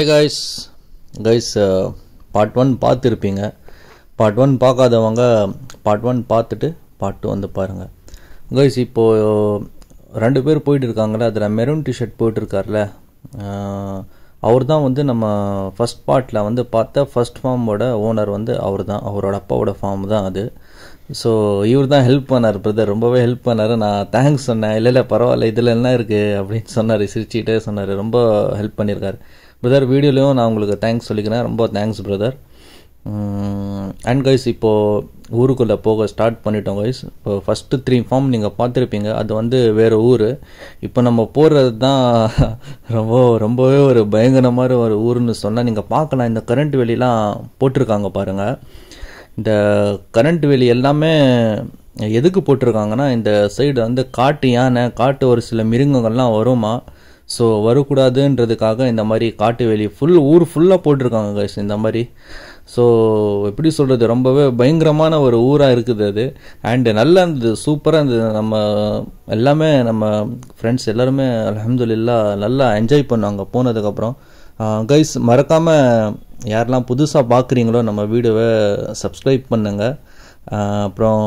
hi guys guys part one பார்த்துருப்பீங்க part one பார்க்காதவங்க part one பார்த்துட்டு பார்ட் டூ வந்து பாருங்கள் கைஸ் இப்போது ரெண்டு பேர் போயிட்டு இருக்காங்களே அதில் மெரூன் டிஷர்ட் போயிட்டுருக்கார்ல அவர் தான் வந்து நம்ம ஃபஸ்ட் பார்ட்டில் வந்து பார்த்தா ஃபஸ்ட் ஃபார்மோட ஓனர் வந்து அவர் தான் அவரோட அப்பாவோட ஃபார்ம் தான் அது ஸோ இவர் தான் ஹெல்ப் பண்ணார் பிரதர் ரொம்பவே ஹெல்ப் பண்ணார் நான் தேங்க்ஸ் சொன்னேன் இல்லை இல்லை பரவாயில்ல இதில் என்ன இருக்குது அப்படின்னு சொன்னார் சிரிச்சுக்கிட்டே சொன்னார் ரொம்ப ஹெல்ப் பண்ணியிருக்காரு பிரதர் வீடியோலையும் நான் உங்களுக்கு தேங்க்ஸ் சொல்லிக்கிறேன் ரொம்ப தேங்க்ஸ் பிரதர் அண்ட் கைஸ் இப்போது ஊருக்குள்ளே போக ஸ்டார்ட் பண்ணிட்டோம் கைஸ் இப்போ ஃபஸ்ட்டு த்ரீ ஃபார்ம் நீங்கள் பார்த்துருப்பீங்க அது வந்து வேறு ஊர் இப்போ நம்ம போடுறது தான் ரொம்ப ரொம்பவே ஒரு பயங்கரமான ஒரு ஊருன்னு சொன்னால் நீங்கள் பார்க்கலாம் இந்த கரண்ட் வெளியெலாம் போட்டிருக்காங்க பாருங்கள் இந்த கரண்ட் வெளி எல்லாமே எதுக்கு போட்டிருக்காங்கன்னா இந்த சைடு வந்து காட்டு யானை காட்டு ஒரு சில மிருங்கங்கள்லாம் வருமா ஸோ வரக்கூடாதுன்றதுக்காக இந்த மாதிரி காட்டு வேலி ஃபுல் ஊர் ஃபுல்லாக போட்டிருக்காங்க கைஸ் இந்த மாதிரி ஸோ எப்படி சொல்கிறது ரொம்பவே பயங்கரமான ஒரு ஊராக இருக்குது அது அண்டு நல்லா இருந்தது சூப்பராக இருந்தது நம்ம எல்லாமே நம்ம ஃப்ரெண்ட்ஸ் எல்லாருமே அலமதுல்லா நல்லா என்ஜாய் பண்ணுவாங்க போனதுக்கப்புறம் கைஸ் மறக்காமல் யாரெல்லாம் புதுசாக பார்க்குறீங்களோ நம்ம வீடியோவை சப்ஸ்கிரைப் பண்ணுங்கள் அப்புறம்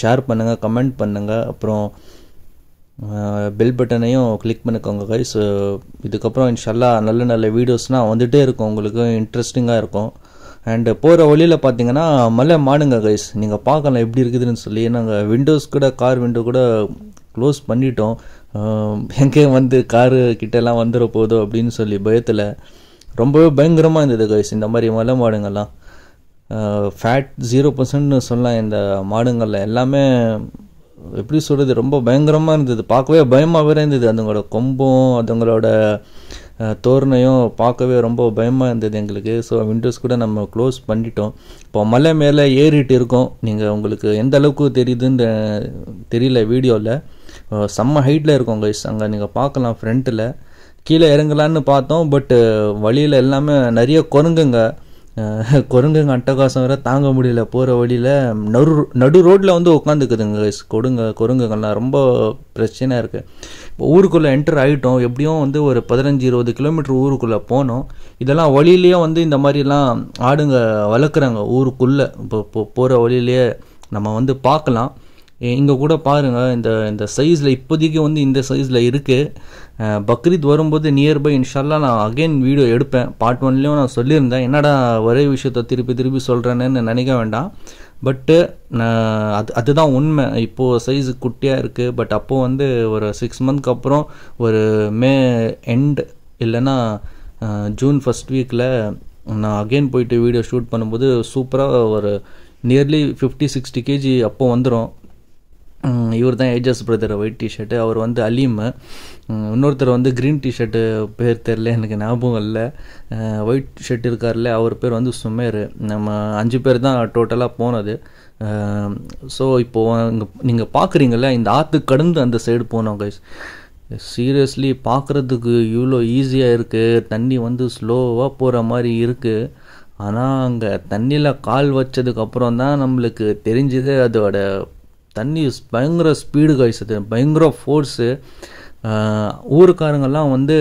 ஷேர் பண்ணுங்கள் கமெண்ட் பண்ணுங்கள் அப்புறம் பெல் பட்டனையும் கிளிக் பண்ணிக்கோங்க கைஸ் இதுக்கப்புறம் இன்ஷல்லா நல்ல நல்ல வீடியோஸ்னால் வந்துகிட்டே இருக்கும் உங்களுக்கு இன்ட்ரெஸ்டிங்காக இருக்கும் அண்டு போகிற வழியில் பார்த்தீங்கன்னா மலை மாடுங்க கைஸ் நீங்கள் பார்க்கலாம் எப்படி இருக்குதுன்னு சொல்லி நாங்கள் விண்டோஸ் கூட கார் விண்டோ கூட க்ளோஸ் பண்ணிட்டோம் எங்கேயும் வந்து காரு கிட்டெல்லாம் வந்துட போதோ அப்படின்னு சொல்லி பயத்தில் ரொம்பவே பயங்கரமாக இருந்தது கைஸ் இந்த மாதிரி மலை மாடுங்கள்லாம் ஃபேட் ஜீரோ பர்சன்ட்னு சொல்லலாம் இந்த மாடுங்களில் எல்லாமே எப்படி சொல்கிறது ரொம்ப பயங்கரமாக இருந்தது பார்க்கவே பயமாகவே இருந்தது அதுங்களோட கொம்பும் அதுங்களோட தோரணையும் பார்க்கவே ரொம்ப பயமாக இருந்தது எங்களுக்கு ஸோ விண்டோஸ் கூட நம்ம க்ளோஸ் பண்ணிட்டோம் இப்போ மலை மேலே ஏறிட்டு இருக்கோம் நீங்கள் உங்களுக்கு எந்த அளவுக்கு தெரியுதுன்னு தெரியல வீடியோவில் செம்ம ஹைட்டில் இருக்கோம் கைஸ் அங்கே நீங்கள் பார்க்கலாம் ஃப்ரண்ட்டில் கீழே இறங்கலான்னு பார்த்தோம் பட்டு வழியில் எல்லாமே நிறைய குரங்குங்க குரங்குங்க அட்டகாசம் வேற தாங்க முடியல போகிற வழியில் நடு நடு ரோட்டில் வந்து உட்காந்துக்குதுங்க கொடுங்க குரங்குங்கள்லாம் ரொம்ப பிரச்சனையாக இருக்குது இப்போ ஊருக்குள்ளே என்டர் ஆகிட்டோம் எப்படியும் வந்து ஒரு பதினஞ்சு இருபது கிலோமீட்டர் ஊருக்குள்ளே போனோம் இதெல்லாம் வழியிலேயே வந்து இந்த மாதிரிலாம் ஆடுங்க வளர்க்குறாங்க ஊருக்குள்ளே இப்போ போகிற வழியிலேயே நம்ம வந்து பார்க்கலாம் இங்கே கூட பாருங்கள் இந்த இந்த சைஸில் இப்போதைக்கு வந்து இந்த சைஸில் இருக்குது பக்ரீத் வரும்போது நியர்பை இன்ஷால்லாம் நான் அகெயின் வீடியோ எடுப்பேன் பார்ட் ஒன்லேயும் நான் சொல்லியிருந்தேன் என்னடா ஒரே விஷயத்தை திருப்பி திருப்பி சொல்கிறேன்னு நினைக்க வேண்டாம் பட்டு நான் அது அதுதான் உண்மை இப்போது சைஸ் குட்டியாக இருக்குது பட் அப்போது வந்து ஒரு சிக்ஸ் மந்த்க்கு அப்புறம் ஒரு மே எண்ட் இல்லைன்னா ஜூன் ஃபஸ்ட் வீக்கில் நான் அகெயின் போயிட்டு வீடியோ ஷூட் பண்ணும்போது சூப்பராக ஒரு நியர்லி ஃபிஃப்டி சிக்ஸ்டி கேஜி அப்போது வந்துடும் இவர் தான் ஏஜஸ் பிரதர் ஒயிட் டிஷர்ட்டு அவர் வந்து அலீமு இன்னொருத்தர் வந்து க்ரீன் டிஷர்ட்டு பேர் தெரில எனக்கு ஞாபகம் இல்லை ஒயிட் ஷர்ட் இருக்கார்ல அவர் பேர் வந்து சுமேர் நம்ம அஞ்சு பேர் தான் டோட்டலாக போனது ஸோ இப்போது இங்கே நீங்கள் பார்க்குறீங்கள இந்த ஆற்று கடந்து அந்த சைடு போனோம் கைஸ் சீரியஸ்லி பார்க்குறதுக்கு இவ்வளோ ஈஸியாக இருக்குது தண்ணி வந்து ஸ்லோவாக போகிற மாதிரி இருக்குது ஆனால் அங்கே தண்ணியில் கால் வச்சதுக்கப்புறம் தான் நம்மளுக்கு தெரிஞ்சது அதோட தண்ணி பயங்கர ஸ்பீடு காய்ச்சது பயங்கர ஃபோர்ஸு ஊருக்காரங்கெல்லாம் வந்து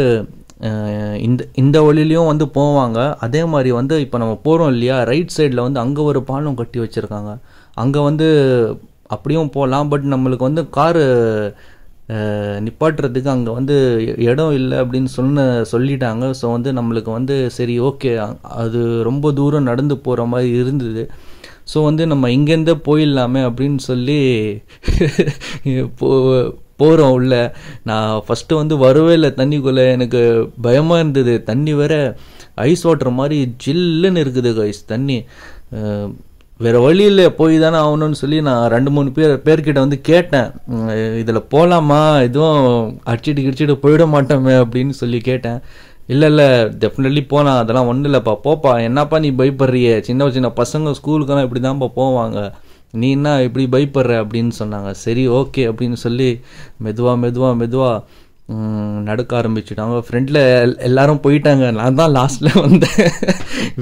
இந்த இந்த வழியிலையும் வந்து போவாங்க அதே மாதிரி வந்து இப்போ நம்ம போகிறோம் இல்லையா ரைட் சைடில் வந்து அங்கே ஒரு பாலம் கட்டி வச்சுருக்காங்க அங்கே வந்து அப்படியும் போகலாம் பட் நம்மளுக்கு வந்து காரு நிப்பாட்டுறதுக்கு அங்கே வந்து இடம் இல்லை அப்படின்னு சொன்ன சொல்லிட்டாங்க ஸோ வந்து நம்மளுக்கு வந்து சரி ஓகே அது ரொம்ப தூரம் நடந்து போகிற மாதிரி இருந்தது ஸோ வந்து நம்ம இங்கேருந்தே போயிடலாமே அப்படின்னு சொல்லி போ போகிறோம் உள்ள நான் ஃபஸ்ட்டு வந்து வரவே இல்லை தண்ணிக்குள்ளே எனக்கு பயமாக இருந்தது தண்ணி வேற ஐஸ் வாட்டர் மாதிரி ஜில்லுன்னு இருக்குது ஐஸ் தண்ணி வேறு வழியில் போய் தானே ஆகணும்னு சொல்லி நான் ரெண்டு மூணு பேர் பேர்கிட்ட வந்து கேட்டேன் இதில் போகலாமா எதுவும் அடிச்சிட்டு கிடிச்சிட்டு போயிட மாட்டோமே அப்படின்னு சொல்லி கேட்டேன் இல்லை இல்லை டெஃபினெட்லி போனா அதெல்லாம் ஒன்றும் இல்லைப்பா போப்பா என்னப்பா நீ பயப்படுறிய சின்ன சின்ன பசங்க ஸ்கூலுக்கெல்லாம் இப்படி தான்ப்பா போவாங்க நீ என்ன இப்படி பயப்படுற அப்படின்னு சொன்னாங்க சரி ஓகே அப்படின்னு சொல்லி மெதுவாக மெதுவாக மெதுவாக நடக்க அவங்க ஃப்ரெண்டில் எல்லாரும் போயிட்டாங்க நான் தான் லாஸ்ட்டில் வந்தேன்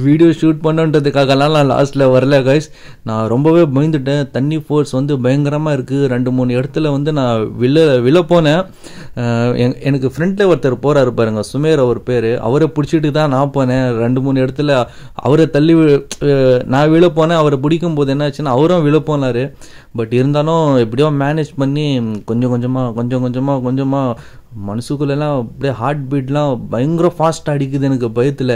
வீடியோ ஷூட் பண்ணுன்றதுக்காகலாம் நான் லாஸ்ட்டில் வரல கைஸ் நான் ரொம்பவே பயந்துட்டேன் தண்ணி ஃபோர்ஸ் வந்து பயங்கரமாக இருக்குது ரெண்டு மூணு இடத்துல வந்து நான் விழ விழ போனேன் எனக்கு ஃப்ரெண்டில் ஒருத்தர் போகிறாரு பாருங்க சுமேர் அவர் பேர் அவரை பிடிச்சிட்டு தான் நான் போனேன் ரெண்டு மூணு இடத்துல அவரை தள்ளி நான் விழ போனேன் அவரை பிடிக்கும் போது என்னாச்சுன்னா அவரும் விழ போனார் பட் இருந்தாலும் எப்படியோ மேனேஜ் பண்ணி கொஞ்சம் கொஞ்சமாக கொஞ்சம் கொஞ்சமாக கொஞ்சமாக மனசுக்குள்ளெல்லாம் அப்படியே ஹார்ட் பீட்லாம் பயங்கர ஃபாஸ்ட் அடிக்குது எனக்கு பயத்தில்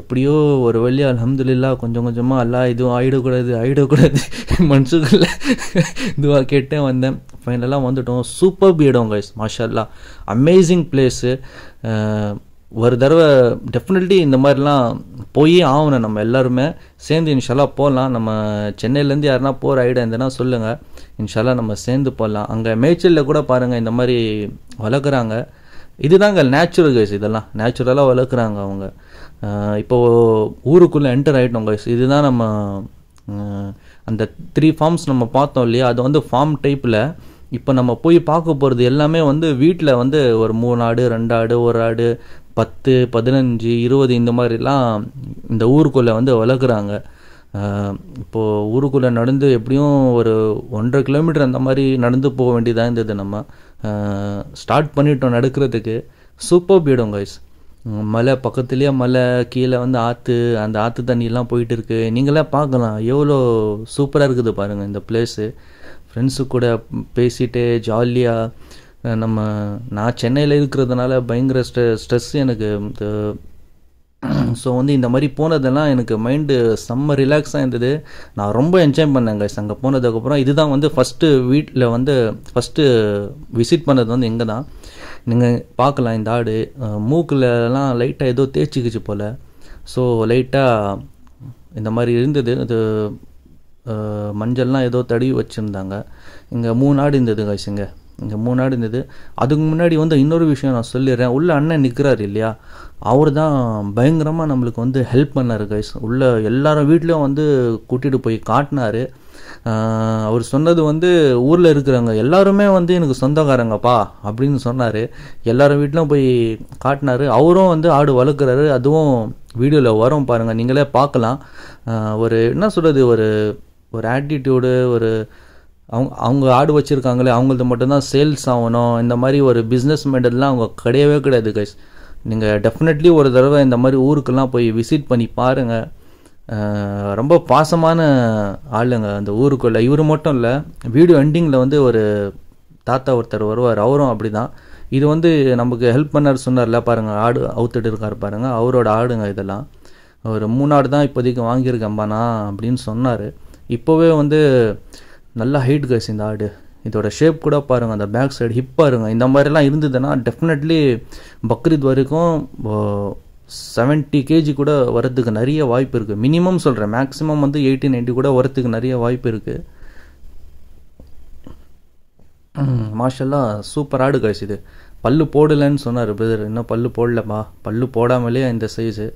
எப்படியோ ஒரு வழி அலமதுல்லா கொஞ்சம் கொஞ்சமாக எல்லாம் இதுவும் ஆகிடக்கூடாது ஆகிடக்கூடாது மனசுக்குள்ளே இதுவாக கேட்டே வந்தேன் ஃபைனலாக வந்துட்டோம் சூப்பர் பீடோங்க கைஸ் மாஷல்லா அமேசிங் பிளேஸு ஒரு தடவை டெஃபினெட்லி இந்த மாதிரிலாம் போயே ஆகணும் நம்ம எல்லாருமே சேர்ந்து இன்ஷாலா போகலாம் நம்ம சென்னையிலேருந்து யாருனா போகிற ஐடியா இருந்ததுன்னா சொல்லுங்கள் இன்ஷாலா நம்ம சேர்ந்து போகலாம் அங்கே மேய்ச்சலில் கூட பாருங்கள் இந்த மாதிரி வளர்க்குறாங்க இதுதாங்க நேச்சுரல் கைஸ் இதெல்லாம் நேச்சுரலாக வளர்க்குறாங்க அவங்க இப்போது ஊருக்குள்ளே என்டர் ஆகிட்டோம் கைஸ் இதுதான் நம்ம அந்த த்ரீ ஃபார்ம்ஸ் நம்ம பார்த்தோம் இல்லையா அது வந்து ஃபார்ம் டைப்பில் இப்போ நம்ம போய் பார்க்க போகிறது எல்லாமே வந்து வீட்டில் வந்து ஒரு மூணு ஆடு ரெண்டு ஆடு ஒரு ஆடு பத்து பதினஞ்சு இருபது இந்த மாதிரிலாம் இந்த ஊருக்குள்ளே வந்து வளர்க்குறாங்க இப்போது ஊருக்குள்ளே நடந்து எப்படியும் ஒரு ஒன்றரை கிலோமீட்டர் அந்த மாதிரி நடந்து போக வேண்டியதாக இருந்தது நம்ம ஸ்டார்ட் பண்ணிட்டோம் நடக்கிறதுக்கு சூப்பர் பீடும் கைஸ் மலை பக்கத்துலேயே மலை கீழே வந்து ஆற்று அந்த ஆற்று தண்ணியெல்லாம் போயிட்டு இருக்கு நீங்களே பார்க்கலாம் எவ்வளோ சூப்பராக இருக்குது பாருங்கள் இந்த பிளேஸு ஃப்ரெண்ட்ஸு கூட பேசிட்டு ஜாலியாக நம்ம நான் சென்னையில் இருக்கிறதுனால பயங்கர ஸ்ட்ரெ ஸ்ட்ரெஸ் எனக்கு ஸோ வந்து இந்த மாதிரி போனதெல்லாம் எனக்கு மைண்டு செம்ம ரிலாக்ஸாக இருந்தது நான் ரொம்ப என்ஜாய் பண்ணேன் கைஸ் அங்கே போனதுக்கப்புறம் இதுதான் வந்து ஃபஸ்ட்டு வீட்டில் வந்து ஃபஸ்ட்டு விசிட் பண்ணது வந்து எங்கே தான் நீங்கள் பார்க்கலாம் இந்த ஆடு மூக்கிலலாம் லைட்டாக ஏதோ தேய்ச்சிக்கிச்சு போல் ஸோ லைட்டாக இந்த மாதிரி இருந்தது அது மஞ்சள்லாம் ஏதோ தடவி வச்சுருந்தாங்க இங்கே மூணு ஆடு இருந்தது கைஸ் இங்கே இங்கே மூணு நாடு இருந்தது அதுக்கு முன்னாடி வந்து இன்னொரு விஷயம் நான் சொல்லிடுறேன் உள்ள அண்ணன் நிற்கிறாரு இல்லையா அவர் தான் பயங்கரமாக நம்மளுக்கு வந்து ஹெல்ப் பண்ணார் கைஸ் உள்ள எல்லாரும் வீட்லேயும் வந்து கூட்டிகிட்டு போய் காட்டினார் அவர் சொன்னது வந்து ஊரில் இருக்கிறவங்க எல்லாருமே வந்து எனக்கு சொந்தக்காரங்கப்பா அப்படின்னு சொன்னார் எல்லாரும் வீட்டிலும் போய் காட்டினார் அவரும் வந்து ஆடு வளர்க்குறாரு அதுவும் வீடியோவில் வரும் பாருங்கள் நீங்களே பார்க்கலாம் ஒரு என்ன சொல்கிறது ஒரு ஒரு ஆட்டிடியூடு ஒரு அவங்க அவங்க ஆடு வச்சுருக்காங்களே அவங்களது மட்டும்தான் சேல்ஸ் ஆகணும் இந்த மாதிரி ஒரு பிஸ்னஸ் மெண்டல்லாம் அவங்க கிடையவே கிடையாது கைஸ் நீங்கள் டெஃபினெட்லி ஒரு தடவை இந்த மாதிரி ஊருக்கெல்லாம் போய் விசிட் பண்ணி பாருங்கள் ரொம்ப பாசமான ஆளுங்க அந்த ஊருக்குள்ளே இவர் மட்டும் இல்லை வீடியோ எண்டிங்கில் வந்து ஒரு தாத்தா ஒருத்தர் வருவார் அவரும் அப்படி தான் இது வந்து நமக்கு ஹெல்ப் பண்ணார் சொன்னார்ல பாருங்கள் ஆடு அவுத்துட்டு இருக்கார் பாருங்கள் அவரோட ஆடுங்க இதெல்லாம் ஒரு மூணாடு தான் இப்போதைக்கு வாங்கியிருக்கேன்பாண்ணா அப்படின்னு சொன்னார் இப்போவே வந்து நல்லா ஹைட் கைஸ் இந்த ஆடு இதோட ஷேப் கூட பாருங்க அந்த பேக் சைடு ஹிப்பாக இருங்க இந்த மாதிரிலாம் இருந்ததுன்னா டெஃபினெட்லி பக்ரீத் வரைக்கும் செவன்ட்டி கேஜி கூட வரதுக்கு நிறைய வாய்ப்பு இருக்குது மினிமம் சொல்கிறேன் மேக்ஸிமம் வந்து எயிட்டி நைன்ட்டி கூட வரத்துக்கு நிறைய வாய்ப்பு இருக்குது மாஷெல்லாம் சூப்பர் ஆடு கைஸ் இது பல்லு போடலன்னு சொன்னார் பிரதர் இன்னும் பல்லு போடலப்பா பல்லு போடாமலே இந்த சைஸு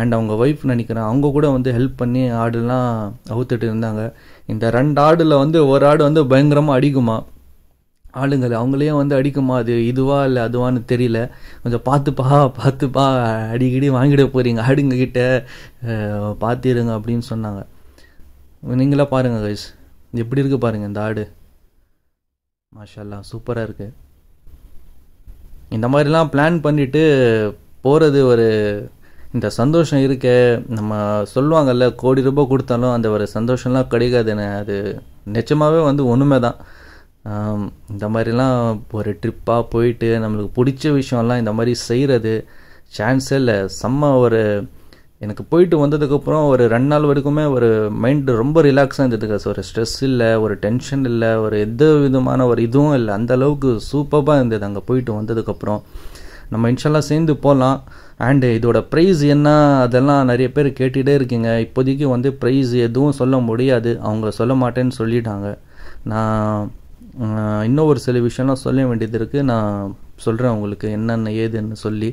அண்ட் அவங்க ஒய்ஃப் நினைக்கிறேன் அவங்க கூட வந்து ஹெல்ப் பண்ணி ஆடுலாம் அவுத்துட்டு இருந்தாங்க இந்த ரெண்டு ஆடில் வந்து ஒரு ஆடு வந்து பயங்கரமாக அடிக்குமா ஆளுங்களை அவங்களையும் வந்து அடிக்குமா அது இதுவா இல்லை அதுவான்னு தெரியல கொஞ்சம் பார்த்துப்பா பார்த்துப்பா அடிக்கடி வாங்கிட போகிறீங்க ஆடுங்க கிட்ட பார்த்துருங்க அப்படின்னு சொன்னாங்க நீங்களே பாருங்கள் கைஸ் எப்படி இருக்குது பாருங்கள் இந்த ஆடு மாஷல்லா சூப்பராக இருக்குது இந்த மாதிரிலாம் பிளான் பண்ணிட்டு போகிறது ஒரு இந்த சந்தோஷம் இருக்க நம்ம சொல்லுவாங்கல்ல கோடி ரூபாய் கொடுத்தாலும் அந்த ஒரு சந்தோஷம்லாம் கிடைக்காது என்ன அது நிச்சயமாகவே வந்து ஒன்றுமே தான் இந்த மாதிரிலாம் ஒரு ட்ரிப்பாக போயிட்டு நம்மளுக்கு பிடிச்ச விஷயம்லாம் இந்த மாதிரி செய்கிறது சான்ஸே இல்லை செம்ம ஒரு எனக்கு போயிட்டு வந்ததுக்கப்புறம் ஒரு ரெண்டு நாள் வரைக்குமே ஒரு மைண்டு ரொம்ப ரிலாக்ஸாக சார் ஒரு ஸ்ட்ரெஸ் இல்லை ஒரு டென்ஷன் இல்லை ஒரு எந்த விதமான ஒரு இதுவும் இல்லை அந்தளவுக்கு சூப்பராக இருந்தது அங்கே போயிட்டு வந்ததுக்கப்புறம் நம்ம இன்ஷால்லாம் சேர்ந்து போகலாம் அண்டு இதோட ப்ரைஸ் என்ன அதெல்லாம் நிறைய பேர் கேட்டுகிட்டே இருக்கீங்க இப்போதைக்கு வந்து ப்ரைஸ் எதுவும் சொல்ல முடியாது அவங்க சொல்ல மாட்டேன்னு சொல்லிட்டாங்க நான் இன்னும் ஒரு சில விஷயம்லாம் சொல்ல வேண்டியது இருக்குது நான் சொல்கிறேன் உங்களுக்கு என்னென்ன ஏதுன்னு சொல்லி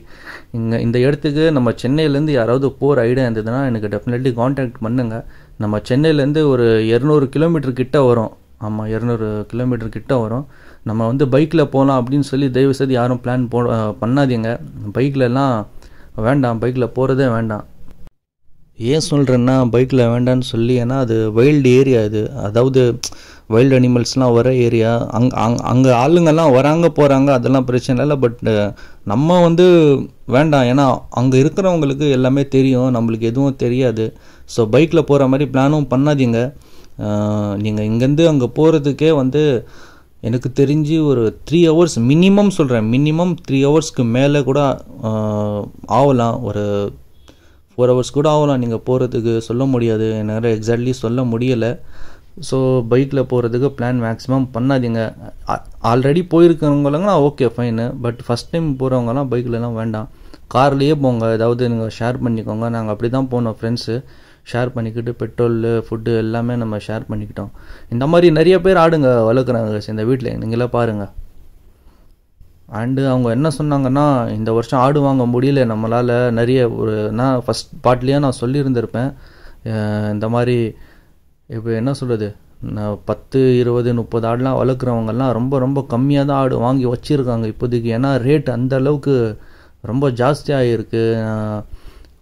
இங்கே இந்த இடத்துக்கு நம்ம சென்னையிலேருந்து யாராவது போர் ஐடியா இருந்ததுன்னா எனக்கு டெஃபினெட்லி காண்டாக்ட் பண்ணுங்க நம்ம சென்னையிலேருந்து ஒரு இரநூறு கிலோமீட்டர் கிட்ட வரும் ஆமாம் இரநூறு கிலோமீட்டர் கிட்ட வரும் நம்ம வந்து பைக்கில் போகலாம் அப்படின்னு சொல்லி தயவுசெய்து யாரும் பிளான் போ பண்ணாதீங்க பைக்கிலலாம் வேண்டாம் பைக்கில் போகிறதே வேண்டாம் ஏன் சொல்கிறேன்னா பைக்கில் வேண்டான்னு சொல்லி ஏன்னா அது வைல்டு ஏரியா இது அதாவது வைல்டு அனிமல்ஸ்லாம் வர ஏரியா அங் அங் அங்கே ஆளுங்கெல்லாம் வராங்க போகிறாங்க அதெல்லாம் பிரச்சனை இல்லை பட் நம்ம வந்து வேண்டாம் ஏன்னா அங்கே இருக்கிறவங்களுக்கு எல்லாமே தெரியும் நம்மளுக்கு எதுவும் தெரியாது ஸோ பைக்கில் போகிற மாதிரி பிளானும் பண்ணாதீங்க நீங்கள் இங்கேருந்து அங்கே போகிறதுக்கே வந்து எனக்கு தெரிஞ்சு ஒரு த்ரீ ஹவர்ஸ் மினிமம் சொல்கிறேன் மினிமம் த்ரீ ஹவர்ஸ்க்கு மேலே கூட ஆகலாம் ஒரு ஃபோர் ஹவர்ஸ் கூட ஆகலாம் நீங்கள் போகிறதுக்கு சொல்ல முடியாது என்னால் எக்ஸாக்ட்லி சொல்ல முடியலை ஸோ பைக்கில் போகிறதுக்கு பிளான் மேக்ஸிமம் பண்ணாதீங்க ஆல்ரெடி போயிருக்கிறவங்களாம் okay fine but first time போகிறவங்கலாம் பைக்லலாம் வேண்டாம் கார்லேயே போங்க ஏதாவது நீங்கள் ஷேர் பண்ணிக்கோங்க நாங்கள் அப்படி தான் போனோம் ஃப்ரெண்ட்ஸு ஷேர் பண்ணிக்கிட்டு பெட்ரோல் ஃபுட்டு எல்லாமே நம்ம ஷேர் பண்ணிக்கிட்டோம் இந்த மாதிரி நிறைய பேர் ஆடுங்க வளர்க்குறாங்க இந்த வீட்டில் நீங்களே பாருங்கள் அண்டு அவங்க என்ன சொன்னாங்கன்னா இந்த வருஷம் ஆடு வாங்க முடியல நம்மளால் நிறைய ஒரு நான் ஃபஸ்ட் பாட்லேயே நான் சொல்லியிருந்திருப்பேன் இந்த மாதிரி இப்போ என்ன சொல்கிறது நான் பத்து இருபது முப்பது ஆடுலாம் வளர்க்குறவங்கெல்லாம் ரொம்ப ரொம்ப கம்மியாக தான் ஆடு வாங்கி வச்சுருக்காங்க இப்போதைக்கு ஏன்னா ரேட் அந்த அளவுக்கு ரொம்ப ஜாஸ்தியாக இருக்குது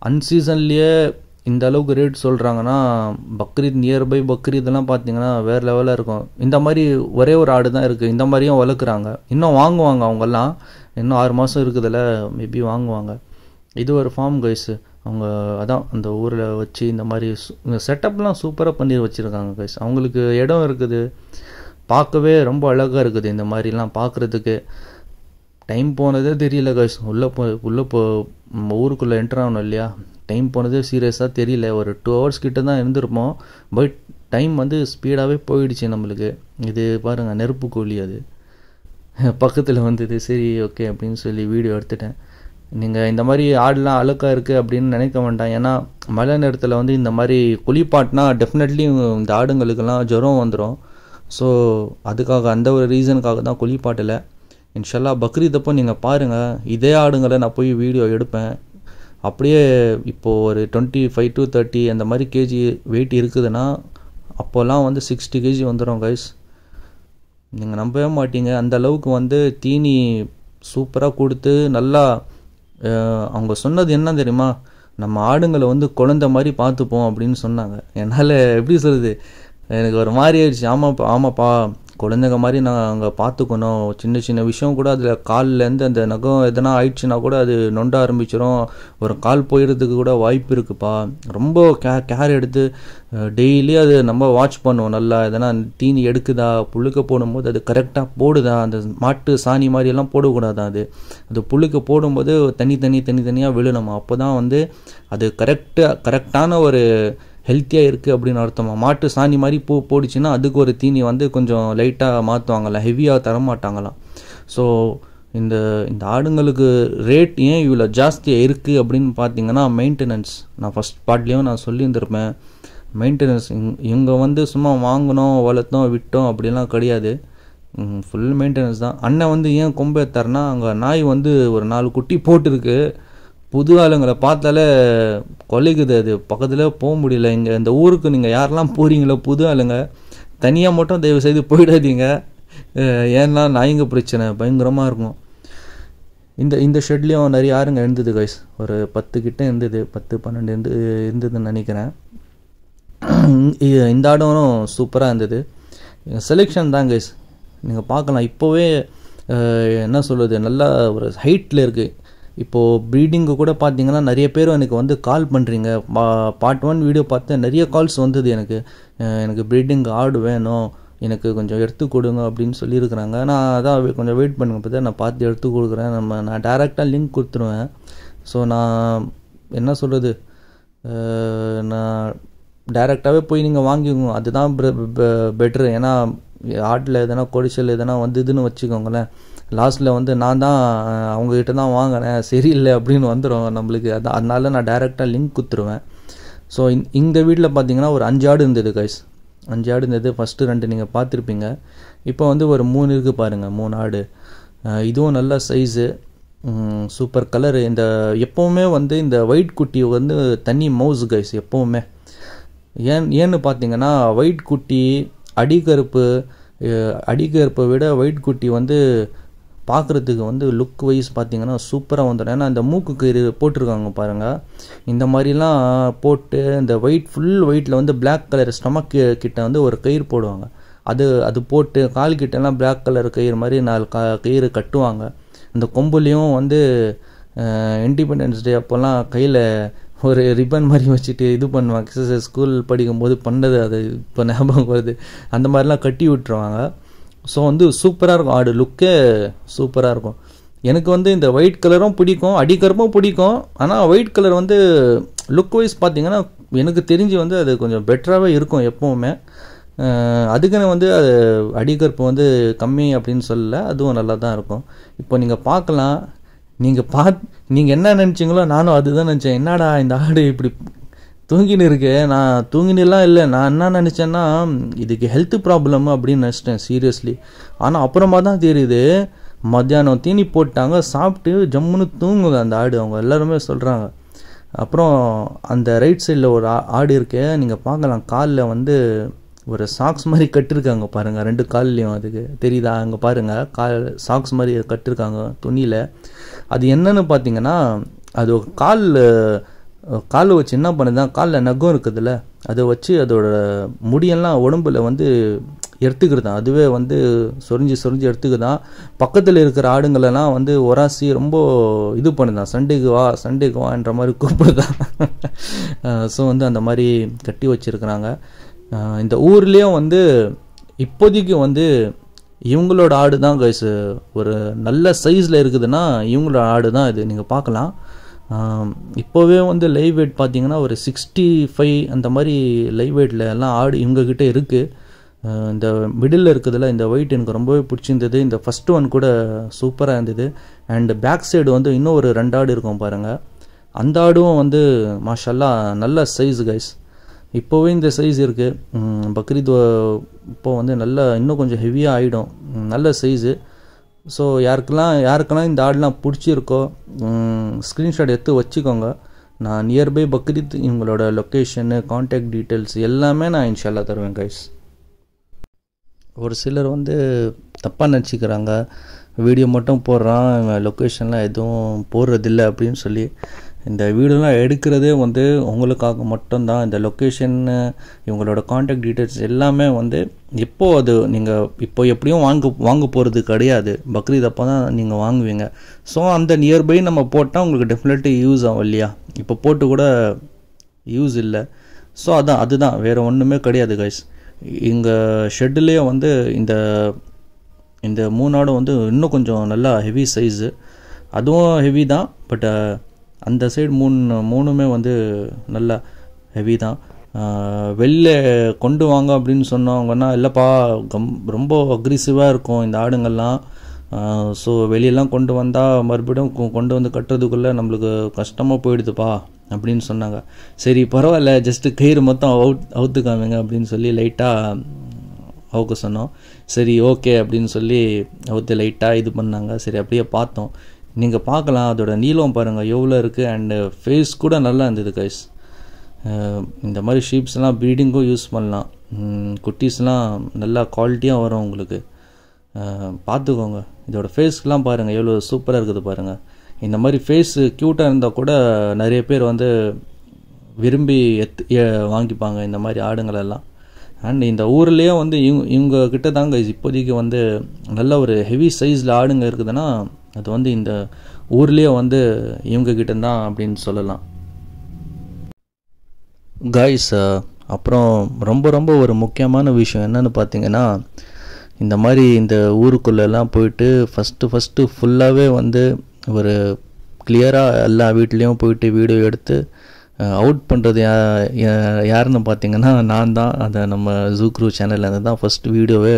அன்சீசன்லேயே இந்த அளவுக்கு ரேட் சொல்கிறாங்கன்னா பக்ரீத் நியர்பை பக்ரீத்லாம் பார்த்தீங்கன்னா வேறு லெவலில் இருக்கும் இந்த மாதிரி ஒரே ஒரு ஆடு தான் இருக்குது இந்த மாதிரியும் வளர்க்குறாங்க இன்னும் வாங்குவாங்க அவங்கெல்லாம் இன்னும் ஆறு மாதம் இருக்குதுல்ல மேபி வாங்குவாங்க இது ஒரு ஃபார்ம் கைஸு அவங்க அதான் அந்த ஊரில் வச்சு இந்த மாதிரி செட்டப்லாம் சூப்பராக பண்ணி வச்சுருக்காங்க கைஸ் அவங்களுக்கு இடம் இருக்குது பார்க்கவே ரொம்ப அழகாக இருக்குது இந்த மாதிரிலாம் பார்க்குறதுக்கு டைம் போனதே தெரியல கைஸ் உள்ளே போ உள்ளே போ ஊருக்குள்ளே என்ட்ரு ஆகணும் இல்லையா டைம் போனதே சீரியஸாக தெரியல ஒரு டூ ஹவர்ஸ் கிட்ட தான் இருந்திருப்போம் பட் டைம் வந்து ஸ்பீடாகவே போயிடுச்சு நம்மளுக்கு இது பாருங்கள் நெருப்பு கோழி அது பக்கத்தில் வந்தது சரி ஓகே அப்படின்னு சொல்லி வீடியோ எடுத்துட்டேன் நீங்கள் இந்த மாதிரி ஆடெலாம் அழுக்காக இருக்குது அப்படின்னு நினைக்க வேண்டாம் ஏன்னா மழை நேரத்தில் வந்து இந்த மாதிரி குளிப்பாட்டினா டெஃபினெட்லி இந்த ஆடுங்களுக்கெல்லாம் ஜுரம் வந்துடும் ஸோ அதுக்காக அந்த ஒரு ரீசனுக்காக தான் குளிப்பாட்டலை இன்ஷல்லா பக்ரீதப்போ நீங்கள் பாருங்கள் இதே ஆடுங்களை நான் போய் வீடியோ எடுப்பேன் அப்படியே இப்போது ஒரு டுவெண்ட்டி ஃபைவ் டு தேர்ட்டி அந்த மாதிரி கேஜி வெயிட் இருக்குதுன்னா அப்போல்லாம் வந்து சிக்ஸ்டி கேஜி வந்துடும் கைஸ் நீங்கள் நம்பவே மாட்டீங்க அந்த அளவுக்கு வந்து தீனி சூப்பராக கொடுத்து நல்லா அவங்க சொன்னது என்ன தெரியுமா நம்ம ஆடுங்களை வந்து குழந்த மாதிரி பார்த்துப்போம் அப்படின்னு சொன்னாங்க என்னால் எப்படி சொல்கிறது எனக்கு ஒரு மாதிரி ஆயிடுச்சு ஆமாப்பா ஆமாப்பா குழந்தைங்க மாதிரி நாங்கள் பார்த்துக்கணும் சின்ன சின்ன விஷயம் கூட அதில் கால்லேருந்து அந்த நகம் எதனா ஆயிடுச்சுன்னா கூட அது நொண்ட ஆரம்பிச்சிடும் ஒரு கால் போயிடுறதுக்கு கூட வாய்ப்பு இருக்குப்பா ரொம்ப கே கேர் எடுத்து டெய்லி அது நம்ம வாட்ச் பண்ணுவோம் நல்லா எதனா தீனி எடுக்குதா புழுக்க போடும்போது அது கரெக்டாக போடுதா அந்த மாட்டு சாணி மாதிரியெல்லாம் போடக்கூடாது அது அது புழுக்க போடும்போது தனித்தனி தனித்தனியாக விழுணுமா அப்போ தான் வந்து அது கரெக்டாக கரெக்டான ஒரு ஹெல்த்தியாக இருக்குது அப்படின்னு அர்த்தமாக மாட்டு சாணி மாதிரி பூ போடுச்சுன்னா அதுக்கு ஒரு தீனி வந்து கொஞ்சம் லைட்டாக மாற்றுவாங்களாம் ஹெவியாக தரமாட்டாங்களாம் ஸோ இந்த இந்த ஆடுங்களுக்கு ரேட் ஏன் இவ்வளோ ஜாஸ்தியாக இருக்குது அப்படின்னு பார்த்தீங்கன்னா மெயின்டெனன்ஸ் நான் ஃபஸ்ட் பார்ட்லேயும் நான் சொல்லியிருந்திருப்பேன் மெயின்டெனன்ஸ் இங் இங்கே வந்து சும்மா வாங்கினோம் வளர்த்தோம் விட்டோம் அப்படிலாம் கிடையாது ஃபுல் மெயின்டெனன்ஸ் தான் அண்ணன் வந்து ஏன் கொம்பு ஏத்தாருன்னா அங்கே நாய் வந்து ஒரு நாலு குட்டி போட்டிருக்கு புது ஆளுங்களை பார்த்தாலே கொலைக்குது அது பக்கத்தில் போக முடியல இங்கே இந்த ஊருக்கு நீங்கள் யாரெல்லாம் போகிறீங்களோ புது ஆளுங்க தனியாக மட்டும் தயவு செய்து போயிடாதீங்க ஏன்னா நாய்ங்க பிரச்சனை பயங்கரமாக இருக்கும் இந்த இந்த ஷெட்லேயும் நிறைய ஆறுங்க இருந்தது கைஸ் ஒரு பத்து கிட்டே இருந்தது பத்து பன்னெண்டு இருந்து இருந்ததுன்னு நினைக்கிறேன் இந்த ஆடும் சூப்பராக இருந்தது செலெக்ஷன் தான் கைஸ் நீங்கள் பார்க்கலாம் இப்போவே என்ன சொல்கிறது நல்லா ஒரு ஹைட்டில் இருக்குது இப்போது ப்ரீடிங்கு கூட பார்த்தீங்கன்னா நிறைய பேர் எனக்கு வந்து கால் பண்ணுறீங்க பார்ட் ஒன் வீடியோ பார்த்து நிறைய கால்ஸ் வந்தது எனக்கு எனக்கு ப்ரீடிங் ஆடு வேணும் எனக்கு கொஞ்சம் எடுத்து கொடுங்க அப்படின்னு சொல்லியிருக்கிறாங்க நான் அதான் கொஞ்சம் வெயிட் பண்ணுங்க பார்த்து நான் பார்த்து எடுத்து கொடுக்குறேன் நம்ம நான் டேரெக்டாக லிங்க் கொடுத்துருவேன் ஸோ நான் என்ன சொல்கிறது நான் டைரெக்டாகவே போய் நீங்கள் வாங்கிக்கோங்க அதுதான் பெட்ரு ஏன்னா ஆட்டில் எதனா கொடிசல் எதனா வந்ததுன்னு வச்சுக்கோங்களேன் லாஸ்ட்டில் வந்து நான் தான் அவங்கக்கிட்ட தான் வாங்கினேன் சரியில்லை அப்படின்னு வந்துடும் நம்மளுக்கு அது அதனால நான் டைரெக்டாக லிங்க் கொடுத்துருவேன் ஸோ இந்த வீட்டில் பார்த்தீங்கன்னா ஒரு அஞ்சு ஆடு இருந்தது கைஸ் அஞ்சு ஆடு இருந்தது ஃபஸ்ட்டு ரெண்டு நீங்கள் பார்த்துருப்பீங்க இப்போ வந்து ஒரு மூணு இருக்குது பாருங்கள் மூணு ஆடு இதுவும் நல்ல சைஸு சூப்பர் கலரு இந்த எப்போவுமே வந்து இந்த ஒயிட் குட்டி வந்து தனி மவுஸ் கைஸ் எப்போவுமே ஏன் ஏன்னு பார்த்தீங்கன்னா ஒயிட் குட்டி அடிக்கருப்பு அடிக்கருப்பை விட ஒயிட் குட்டி வந்து பார்க்குறதுக்கு வந்து லுக் வைஸ் பார்த்தீங்கன்னா சூப்பராக வந்துடும் ஏன்னா அந்த மூக்கு கயிறு போட்டிருக்காங்க பாருங்கள் இந்த மாதிரிலாம் போட்டு இந்த ஒயிட் ஃபுல் ஒயிட்டில் வந்து பிளாக் கலர் ஸ்டமக் கிட்ட வந்து ஒரு கயிறு போடுவாங்க அது அது போட்டு கால் கிட்டலாம் பிளாக் கலர் கயிறு மாதிரி நாலு கா கயிறு கட்டுவாங்க அந்த கொம்புலேயும் வந்து இண்டிபெண்டன்ஸ் டே அப்போல்லாம் கையில் ஒரு ரிப்பன் மாதிரி வச்சுட்டு இது பண்ணுவாங்க எக்ஸசைஸ் ஸ்கூல் படிக்கும்போது பண்ணது அது இப்போ ஞாபகம் வருது அந்த மாதிரிலாம் கட்டி விட்டுருவாங்க ஸோ வந்து சூப்பராக இருக்கும் ஆடு லுக்கே சூப்பராக இருக்கும் எனக்கு வந்து இந்த ஒயிட் கலரும் பிடிக்கும் அடிக்கருப்பும் பிடிக்கும் ஆனால் ஒயிட் கலர் வந்து லுக் வைஸ் பார்த்தீங்கன்னா எனக்கு தெரிஞ்சு வந்து அது கொஞ்சம் பெட்டராகவே இருக்கும் எப்போவுமே அதுக்குன்னு வந்து அது அடிக்கருப்பு வந்து கம்மி அப்படின்னு சொல்லல அதுவும் நல்லா தான் இருக்கும் இப்போ நீங்கள் பார்க்கலாம் நீங்கள் பாத் நீங்கள் என்ன நினச்சிங்களோ நானும் அதுதான் நினச்சேன் என்னடா இந்த ஆடு இப்படி தூங்கின்னு இருக்கேன் நான் தூங்கினெல்லாம் இல்லை நான் என்ன நினச்சேன்னா இதுக்கு ஹெல்த் ப்ராப்ளம் அப்படின்னு நினச்சிட்டேன் சீரியஸ்லி ஆனால் அப்புறமா தான் தெரியுது மத்தியானம் தீனி போட்டாங்க சாப்பிட்டு ஜம்முன்னு தூங்குங்க அந்த ஆடு அவங்க எல்லாருமே சொல்கிறாங்க அப்புறம் அந்த ரைட் சைடில் ஒரு ஆடு இருக்கு நீங்கள் பார்க்கலாம் காலில் வந்து ஒரு சாக்ஸ் மாதிரி கட்டிருக்காங்க பாருங்கள் ரெண்டு கால்லையும் அதுக்கு தெரியுதா அங்கே பாருங்கள் கால் சாக்ஸ் மாதிரி கட்டிருக்காங்க துணியில் அது என்னன்னு பார்த்தீங்கன்னா அது கால் கால் வச்சு என்ன பண்ணுதான் காலில் நகம் இருக்குதுல்ல அதை வச்சு அதோட முடியெல்லாம் உடம்புல வந்து எடுத்துக்கிறதான் அதுவே வந்து சொரிஞ்சு சொரிஞ்சு எடுத்துக்குதான் பக்கத்தில் இருக்கிற ஆடுங்களெல்லாம் வந்து ஒராசி ரொம்ப இது பண்ணுதான் சண்டைக்கு வா சண்டைக்கு வான்ற மாதிரி கூப்பிடுதான் ஸோ வந்து அந்த மாதிரி கட்டி வச்சுருக்குறாங்க இந்த ஊர்லேயும் வந்து இப்போதைக்கு வந்து இவங்களோட ஆடு தான் கைஸ் ஒரு நல்ல சைஸில் இருக்குதுன்னா இவங்களோட ஆடு தான் இது நீங்கள் பார்க்கலாம் இப்போவே வந்து லைவ் வெயிட் பார்த்தீங்கன்னா ஒரு சிக்ஸ்டி ஃபைவ் அந்த மாதிரி லைவ் வெயிட்டில் எல்லாம் ஆடு இவங்கக்கிட்ட இருக்குது இந்த மிடில் இருக்குதுல இந்த வெயிட் எனக்கு ரொம்பவே பிடிச்சிருந்தது இந்த ஃபஸ்ட்டு ஒன் கூட சூப்பராக இருந்தது அண்டு பேக் சைடு வந்து இன்னும் ஒரு ரெண்டு ஆடு இருக்கும் பாருங்கள் அந்த ஆடும் வந்து மாஷல்லா நல்ல சைஸ் கைஸ் இப்போவே இந்த சைஸ் இருக்குது பக்ரீத் இப்போ வந்து நல்லா இன்னும் கொஞ்சம் ஹெவியாக ஆகிடும் நல்ல சைஸு ஸோ யாருக்கெல்லாம் யாருக்கெல்லாம் இந்த ஆடெலாம் பிடிச்சிருக்கோ ஸ்க்ரீன்ஷாட் எடுத்து வச்சுக்கோங்க நான் நியர்பை பக்ரீத் இவங்களோட லொக்கேஷனு காண்டாக்ட் டீட்டெயில்ஸ் எல்லாமே நான் இன்ஷால்லா தருவேன் கைஸ் ஒரு சிலர் வந்து தப்பாக நினச்சிக்கிறாங்க வீடியோ மட்டும் போடுறான் லொக்கேஷன்லாம் எதுவும் போடுறதில்ல அப்படின்னு சொல்லி இந்த வீடெல்லாம் எடுக்கிறதே வந்து உங்களுக்காக மட்டும்தான் இந்த லொக்கேஷன்னு இவங்களோட காண்டாக்ட் டீட்டெயில்ஸ் எல்லாமே வந்து இப்போது அது நீங்கள் இப்போ எப்படியும் வாங்க வாங்க போகிறது கிடையாது பக்ரீத் அப்போ தான் நீங்கள் வாங்குவீங்க ஸோ அந்த நியர்பை நம்ம போட்டால் உங்களுக்கு டெஃபினெட்லி யூஸ் ஆகும் இல்லையா இப்போ போட்டு கூட யூஸ் இல்லை ஸோ அதான் அதுதான் வேறு ஒன்றுமே கிடையாது கைஸ் இங்கே ஷெட்டுலேயே வந்து இந்த இந்த மூணாடும் வந்து இன்னும் கொஞ்சம் நல்லா ஹெவி சைஸு அதுவும் ஹெவி தான் பட்டு அந்த சைடு மூணு மூணுமே வந்து நல்லா ஹெவி தான் வெளில கொண்டு வாங்க அப்படின்னு சொன்னவங்கன்னா இல்லைப்பா கம் ரொம்ப அக்ரிசிவாக இருக்கும் இந்த ஆடுங்கள்லாம் ஸோ வெளியெல்லாம் கொண்டு வந்தால் மறுபடியும் கொண்டு வந்து கட்டுறதுக்குள்ளே நம்மளுக்கு கஷ்டமாக போயிடுதுப்பா அப்படின்னு சொன்னாங்க சரி பரவாயில்ல ஜஸ்ட்டு கயிறு மொத்தம் அவுட் அவுத்து காமிங்க அப்படின்னு சொல்லி லைட்டாக அவுக்க சொன்னோம் சரி ஓகே அப்படின்னு சொல்லி அவுத்து லைட்டாக இது பண்ணாங்க சரி அப்படியே பார்த்தோம் நீங்கள் பார்க்கலாம் அதோட நீளம் பாருங்கள் எவ்வளோ இருக்குது அண்டு ஃபேஸ் கூட நல்லா இருந்தது கைஸ் இந்த மாதிரி ஷீப்ஸ்லாம் ப்ரீடிங்கும் யூஸ் பண்ணலாம் குட்டீஸ்லாம் நல்லா குவாலிட்டியாக வரும் உங்களுக்கு பார்த்துக்கோங்க இதோட ஃபேஸ்க்கெலாம் பாருங்கள் எவ்வளோ சூப்பராக இருக்குது பாருங்கள் இந்த மாதிரி ஃபேஸு க்யூட்டாக இருந்தால் கூட நிறைய பேர் வந்து விரும்பி எத் வாங்கிப்பாங்க இந்த மாதிரி ஆடுங்களெல்லாம் அண்ட் இந்த ஊர்லேயே வந்து இவங்க இவங்க கிட்ட தாங்க இப்போதைக்கு வந்து நல்ல ஒரு ஹெவி சைஸில் ஆடுங்க இருக்குதுன்னா அது வந்து இந்த ஊர்லேயே வந்து கிட்ட தான் அப்படின்னு சொல்லலாம் காய்ஸ் அப்புறம் ரொம்ப ரொம்ப ஒரு முக்கியமான விஷயம் என்னென்னு பார்த்தீங்கன்னா இந்த மாதிரி இந்த ஊருக்குள்ளெல்லாம் போயிட்டு ஃபஸ்ட்டு ஃபஸ்ட்டு ஃபுல்லாகவே வந்து ஒரு கிளியராக எல்லா வீட்லேயும் போயிட்டு வீடியோ எடுத்து அவுட் பண்ணுறது யா யாருன்னு பார்த்தீங்கன்னா நான் தான் அதை நம்ம ஜூக்ரூ சேனல்லேருந்து தான் ஃபஸ்ட் வீடியோவே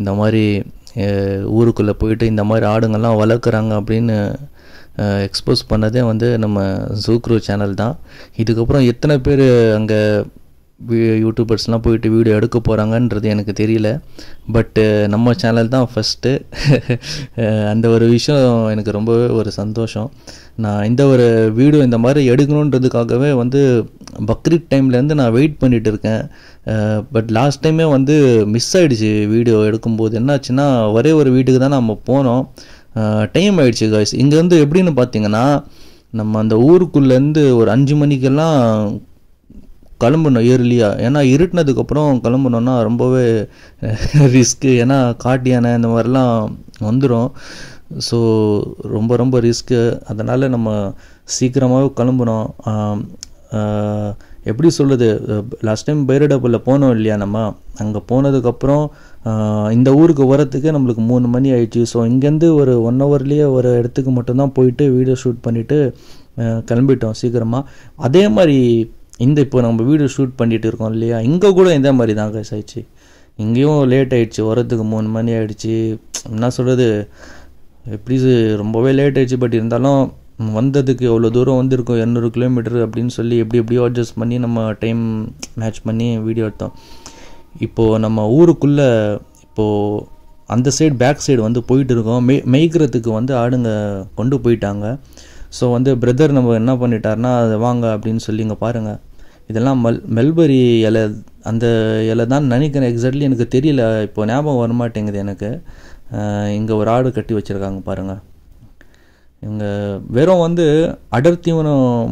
இந்த மாதிரி ஊருக்குள்ளே போயிட்டு இந்த மாதிரி ஆடுங்கள்லாம் வளர்க்குறாங்க அப்படின்னு எக்ஸ்போஸ் பண்ணதே வந்து நம்ம ஜூக்ரோ சேனல் தான் இதுக்கப்புறம் எத்தனை பேர் அங்கே யூடியூபர்ஸ்லாம் போயிட்டு வீடியோ எடுக்க போகிறாங்கன்றது எனக்கு தெரியல பட்டு நம்ம சேனல் தான் ஃபஸ்ட்டு அந்த ஒரு விஷயம் எனக்கு ரொம்பவே ஒரு சந்தோஷம் நான் இந்த ஒரு வீடியோ இந்த மாதிரி எடுக்கணுன்றதுக்காகவே வந்து பக்ரீத் டைம்லேருந்து நான் வெயிட் பண்ணிகிட்டு இருக்கேன் பட் லாஸ்ட் டைமே வந்து மிஸ் ஆகிடுச்சு வீடியோ எடுக்கும்போது என்னாச்சுன்னா ஒரே ஒரு வீட்டுக்கு தான் நம்ம போனோம் டைம் ஆகிடுச்சு காய்ஸ் இங்கேருந்து எப்படின்னு பார்த்தீங்கன்னா நம்ம அந்த ஊருக்குள்ளேருந்து ஒரு அஞ்சு மணிக்கெல்லாம் கிளம்பணும் இயர்லியாக ஏன்னா இருட்டினதுக்கப்புறம் கிளம்பணுன்னா ரொம்பவே ரிஸ்க்கு ஏன்னா காட்டு யானை இந்த மாதிரிலாம் வந்துடும் ஸோ ரொம்ப ரொம்ப ரிஸ்க்கு அதனால் நம்ம சீக்கிரமாகவே கிளம்பணும் எப்படி சொல்லுது லாஸ்ட் டைம் பைரடபுல்ல போனோம் இல்லையா நம்ம அங்கே போனதுக்கப்புறம் இந்த ஊருக்கு வரத்துக்கு நம்மளுக்கு மூணு மணி ஆயிடுச்சு ஸோ இங்கேருந்து ஒரு ஒன் ஹவர்லேயே ஒரு இடத்துக்கு மட்டும்தான் போயிட்டு வீடியோ ஷூட் பண்ணிவிட்டு கிளம்பிட்டோம் சீக்கிரமாக அதே மாதிரி இந்த இப்போ நம்ம வீடியோ ஷூட் பண்ணிகிட்டு இருக்கோம் இல்லையா இங்கே கூட இதே மாதிரி தான் கேஸ் ஆயிடுச்சு இங்கேயும் லேட் ஆகிடுச்சு வரத்துக்கு மூணு மணி ஆகிடுச்சு என்ன சொல்கிறது எப்படி ரொம்பவே லேட் ஆகிடுச்சு பட் இருந்தாலும் வந்ததுக்கு எவ்வளோ தூரம் வந்திருக்கோம் இரநூறு கிலோமீட்டர் அப்படின்னு சொல்லி எப்படி எப்படியோ அட்ஜஸ்ட் பண்ணி நம்ம டைம் மேட்ச் பண்ணி வீடியோ எடுத்தோம் இப்போது நம்ம ஊருக்குள்ளே இப்போது அந்த சைடு பேக் சைடு வந்து போயிட்டு இருக்கோம் மெய் மெய்க்கிறதுக்கு வந்து ஆடுங்க கொண்டு போயிட்டாங்க ஸோ வந்து பிரதர் நம்ம என்ன பண்ணிட்டார்னா அதை வாங்க அப்படின்னு சொல்லி இங்கே பாருங்கள் இதெல்லாம் மெல் மெல்பரி இலை அந்த இலை தான் நினைக்கிறேன் எக்ஸாக்ட்லி எனக்கு தெரியல இப்போ ஞாபகம் வரமாட்டேங்குது எனக்கு இங்கே ஒரு ஆடு கட்டி வச்சுருக்காங்க பாருங்கள் இவங்க வெறும் வந்து அடர்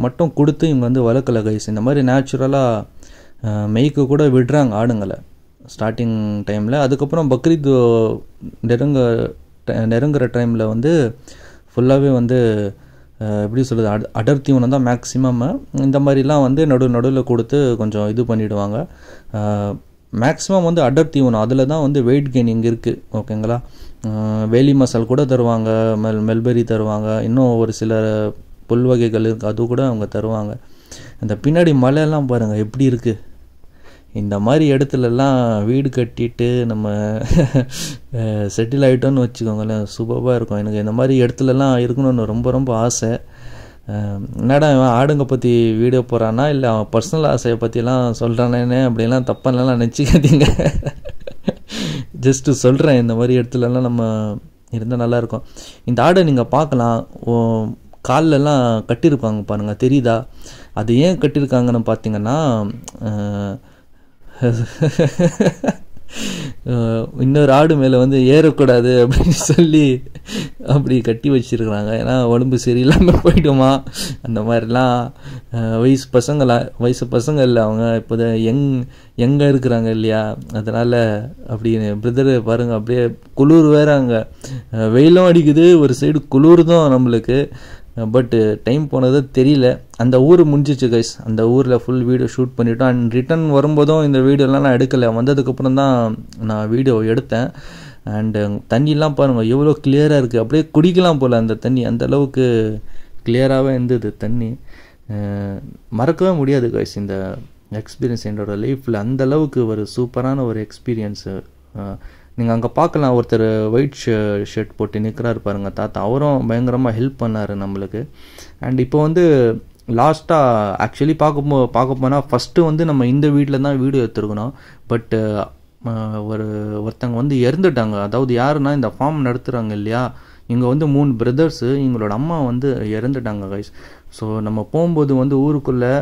மட்டும் கொடுத்து இவங்க வந்து வளர்க்கல கைஸ் இந்த மாதிரி நேச்சுரலாக மெய்க்கு கூட விடுறாங்க ஆடுங்களை ஸ்டார்டிங் டைமில் அதுக்கப்புறம் பக்ரீத் நெருங்க நெருங்குற டைமில் வந்து ஃபுல்லாகவே வந்து எப்படி சொல்கிறது அட அடர் தான் மேக்ஸிமம் இந்த மாதிரிலாம் வந்து நடு நடுவில் கொடுத்து கொஞ்சம் இது பண்ணிவிடுவாங்க மேக்ஸிமம் வந்து அடர் அதில் தான் வந்து வெயிட் கெய்னிங் இருக்குது ஓகேங்களா வேலி மசால் கூட தருவாங்க மெல் மெல்பெரி தருவாங்க இன்னும் ஒரு சில புல் வகைகள் இருக்குது அது கூட அவங்க தருவாங்க அந்த பின்னாடி மலையெல்லாம் பாருங்கள் எப்படி இருக்குது இந்த மாதிரி இடத்துலலாம் வீடு கட்டிட்டு நம்ம செட்டில் ஆகிட்டோன்னு வச்சுக்கோங்களேன் சூப்பராக இருக்கும் எனக்கு இந்த மாதிரி இடத்துலலாம் இருக்கணும்னு ரொம்ப ரொம்ப ஆசை என்னடா இவன் ஆடுங்க பற்றி வீடியோ போகிறானா இல்லை அவன் பர்சனல் ஆசையை பற்றிலாம் சொல்கிறானேன்னு அப்படிலாம் தப்பெல்லாம் நினச்சிக்காதீங்க ஜஸ்ட்டு சொல்கிறேன் இந்த மாதிரி இடத்துலலாம் நம்ம இருந்தால் நல்லாயிருக்கும் இந்த ஆடை நீங்கள் பார்க்கலாம் கால்லெல்லாம் கட்டியிருப்பாங்க பாருங்கள் தெரியுதா அது ஏன் கட்டியிருக்காங்கன்னு பார்த்தீங்கன்னா இன்னொரு ஆடு மேலே வந்து ஏறக்கூடாது அப்படின்னு சொல்லி அப்படி கட்டி வச்சுருக்குறாங்க ஏன்னா உடம்பு சரியில்லாமல் போயிடுமா அந்த மாதிரிலாம் வயசு பசங்களா வயசு பசங்கள் இல்லை அவங்க இப்போதான் யங் எங்கே இருக்கிறாங்க இல்லையா அதனால் அப்படி பிரதர் பாருங்கள் அப்படியே குளிர் வேறு அங்கே வெயிலும் அடிக்குது ஒரு சைடு குளிர் தான் நம்மளுக்கு பட்டு டைம் போனது தெரியல அந்த ஊர் முடிஞ்சிச்சு கைஸ் அந்த ஊரில் ஃபுல் வீடியோ ஷூட் பண்ணிவிட்டோம் அண்ட் ரிட்டன் வரும்போதும் இந்த வீடியோலாம் நான் எடுக்கலை வந்ததுக்கப்புறம் தான் நான் வீடியோ எடுத்தேன் அண்டு um, தண்ணிலாம் பாருங்கள் எவ்வளோ கிளியராக இருக்குது அப்படியே குடிக்கலாம் போல் அந்த தண்ணி அந்த அளவுக்கு கிளியராகவே இருந்தது தண்ணி மறக்கவே முடியாது கைஸ் இந்த எக்ஸ்பீரியன்ஸ் என்னோட லைஃப்பில் அந்த அளவுக்கு ஒரு சூப்பரான ஒரு எக்ஸ்பீரியன்ஸு நீங்கள் அங்கே பார்க்கலாம் ஒருத்தர் ஒயிட் ஷே ஷர்ட் போட்டு நிற்கிறாரு பாருங்கள் தாத்தா அவரும் பயங்கரமாக ஹெல்ப் பண்ணார் நம்மளுக்கு அண்ட் இப்போ வந்து லாஸ்ட்டாக ஆக்சுவலி பார்க்க போ பார்க்க போனால் ஃபஸ்ட்டு வந்து நம்ம இந்த வீட்டில் தான் வீடியோ எடுத்துருக்கணும் பட்டு ஒரு ஒருத்தங்க வந்து இறந்துட்டாங்க அதாவது யாருன்னா இந்த ஃபார்ம் நடத்துகிறாங்க இல்லையா இங்கே வந்து மூணு பிரதர்ஸு எங்களோட அம்மா வந்து இறந்துட்டாங்க கைஸ் ஸோ நம்ம போகும்போது வந்து ஊருக்குள்ளே